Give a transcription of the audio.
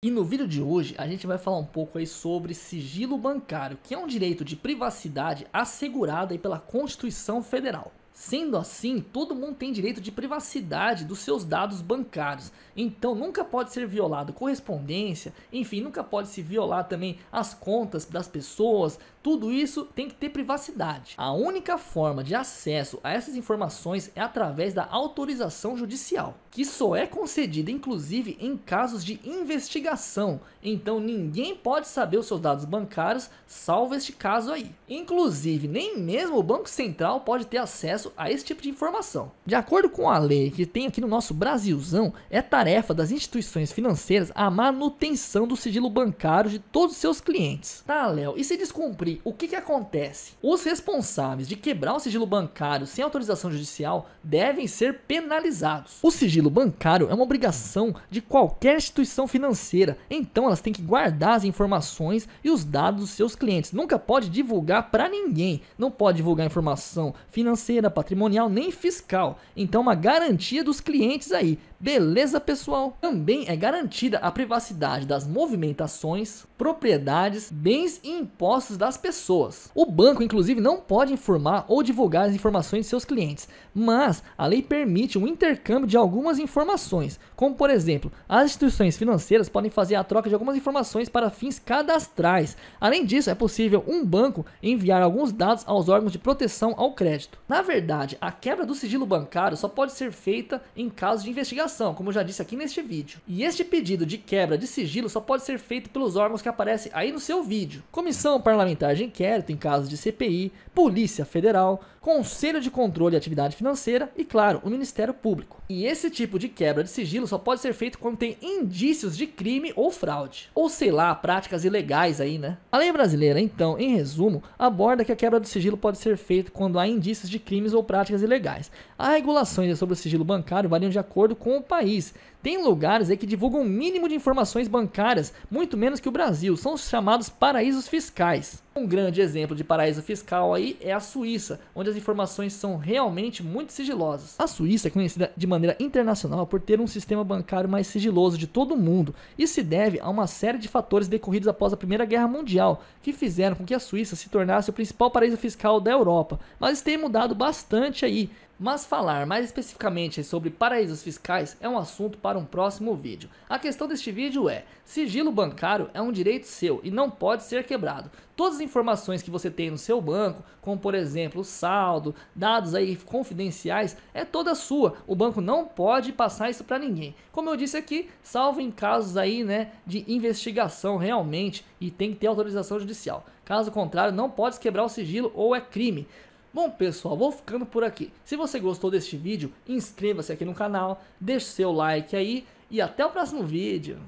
E no vídeo de hoje a gente vai falar um pouco aí sobre sigilo bancário, que é um direito de privacidade assegurado aí pela Constituição Federal. Sendo assim, todo mundo tem direito de privacidade dos seus dados bancários. Então, nunca pode ser violado correspondência, enfim, nunca pode se violar também as contas das pessoas. Tudo isso tem que ter privacidade. A única forma de acesso a essas informações é através da autorização judicial, que só é concedida inclusive em casos de investigação. Então, ninguém pode saber os seus dados bancários, salvo este caso aí. Inclusive, nem mesmo o Banco Central pode ter acesso acesso a esse tipo de informação. De acordo com a lei que tem aqui no nosso Brasilzão, é tarefa das instituições financeiras a manutenção do sigilo bancário de todos os seus clientes. Tá, Léo? E se descumprir, o que, que acontece? Os responsáveis de quebrar o sigilo bancário sem autorização judicial devem ser penalizados. O sigilo bancário é uma obrigação de qualquer instituição financeira, então elas têm que guardar as informações e os dados dos seus clientes. Nunca pode divulgar para ninguém. Não pode divulgar informação financeira, patrimonial nem fiscal. Então, uma garantia dos clientes aí. Beleza, pessoal? Também é garantida a privacidade das movimentações, propriedades, bens e impostos das pessoas. O banco, inclusive, não pode informar ou divulgar as informações de seus clientes, mas a lei permite o um intercâmbio de algumas informações, como por exemplo, as instituições financeiras podem fazer a troca de algumas informações para fins cadastrais. Além disso, é possível um banco enviar alguns dados aos órgãos de proteção ao crédito. Na verdade, verdade, a quebra do sigilo bancário só pode ser feita em caso de investigação, como eu já disse aqui neste vídeo. E este pedido de quebra de sigilo só pode ser feito pelos órgãos que aparecem aí no seu vídeo. Comissão Parlamentar de Inquérito em casos de CPI, Polícia Federal, Conselho de Controle de Atividade Financeira e, claro, o Ministério Público. E esse tipo de quebra de sigilo só pode ser feito quando tem indícios de crime ou fraude. Ou sei lá, práticas ilegais aí, né? A lei brasileira, então, em resumo, aborda que a quebra do sigilo pode ser feita quando há indícios de crimes crimes ou práticas ilegais. As regulações sobre o sigilo bancário variam de acordo com o país, tem lugares aí que divulgam o um mínimo de informações bancárias, muito menos que o Brasil, são os chamados paraísos fiscais. Um grande exemplo de paraíso fiscal aí é a Suíça, onde as informações são realmente muito sigilosas. A Suíça é conhecida de maneira internacional por ter um sistema bancário mais sigiloso de todo o mundo. Isso se deve a uma série de fatores decorridos após a Primeira Guerra Mundial, que fizeram com que a Suíça se tornasse o principal paraíso fiscal da Europa. Mas tem mudado bastante aí. Mas falar mais especificamente sobre paraísos fiscais é um assunto para um próximo vídeo. A questão deste vídeo é: sigilo bancário é um direito seu e não pode ser quebrado. Todas as informações que você tem no seu banco, como por exemplo saldo, dados aí confidenciais, é toda sua. O banco não pode passar isso para ninguém. Como eu disse aqui, salvo em casos aí, né, de investigação realmente e tem que ter autorização judicial. Caso contrário, não pode quebrar o sigilo ou é crime. Bom pessoal, vou ficando por aqui. Se você gostou deste vídeo, inscreva-se aqui no canal, deixe seu like aí e até o próximo vídeo.